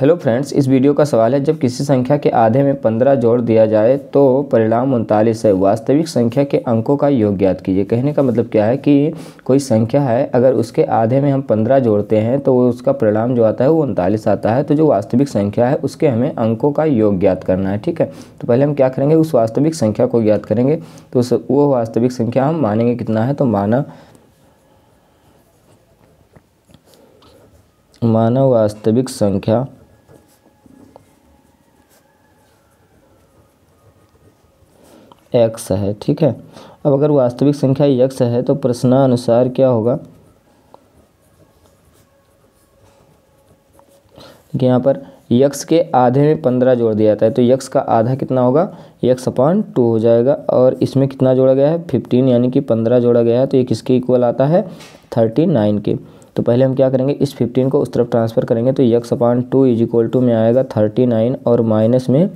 hello friends इस video का सवाल है जब किसी संख्या के आधे में पंद्रह जोड़ दिया जाए तो परिणाम उनतालीस है वास्तविक संख्या के अंकों का योग ज्ञात कीजिए कहने का मतलब क्या है कि कोई संख्या है अगर उसके आधे में हम पंद्रह जोड़ते हैं तो उसका परिणाम जो आता है वो उनतालीस आता है तो जो वास्तविक संख्या है उसके हमें अंकों का योग ज्ञात करना है ठीक है तो पहले हम क्या करेंगे उस वास्तविक संख्या को ज्ञात करेंगे तो वो वास्तविक संख्या हम मानेंगे कितना है तो माना मानव वास्तविक संख्या एक्स है ठीक है अब अगर वास्तविक संख्या यक्स है तो प्रश्नानुसार क्या होगा यहाँ पर यक्स के आधे में पंद्रह जोड़ दिया जाता है तो यक्स का आधा कितना होगा यक्स अपॉन टू हो जाएगा और इसमें कितना जोड़ा गया है फिफ्टीन यानी कि पंद्रह जोड़ा गया है तो ये किसके इक्वल आता है थर्टी नाइन के तो पहले हम क्या करेंगे इस फिफ्टीन को उस तरफ ट्रांसफ़र करेंगे तो x upon two is equal to में आएगा थर्टी नाइन और माइनस में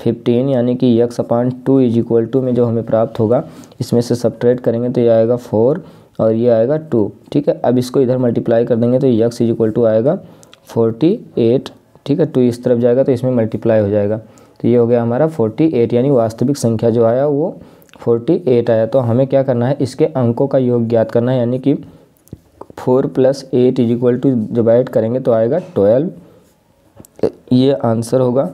फिफ्टीन यानी कि x upon two is equal to में जो हमें प्राप्त होगा इसमें से सब्ट्रैक्ट करेंगे तो ये आएगा फोर और ये आएगा टू ठीक है अब इसको इधर मल्टीप्लाई कर देंगे तो यक्स इज इक्वल टू आएगा फोर्टी एट ठीक है टू तो इस तरफ जाएगा तो इसमें मल्टीप्लाई हो जाएगा तो ये हो गया हमारा फोर्टी एट यानी वास्तविक संख्या जो आया वो फोर्टी एट आया तो हमें क्या करना है इसके अंकों का योग ज्ञात करना है यानी कि four plus eight is equal to जब ऐड करेंगे तो आएगा ट्वेल्व ये आंसर होगा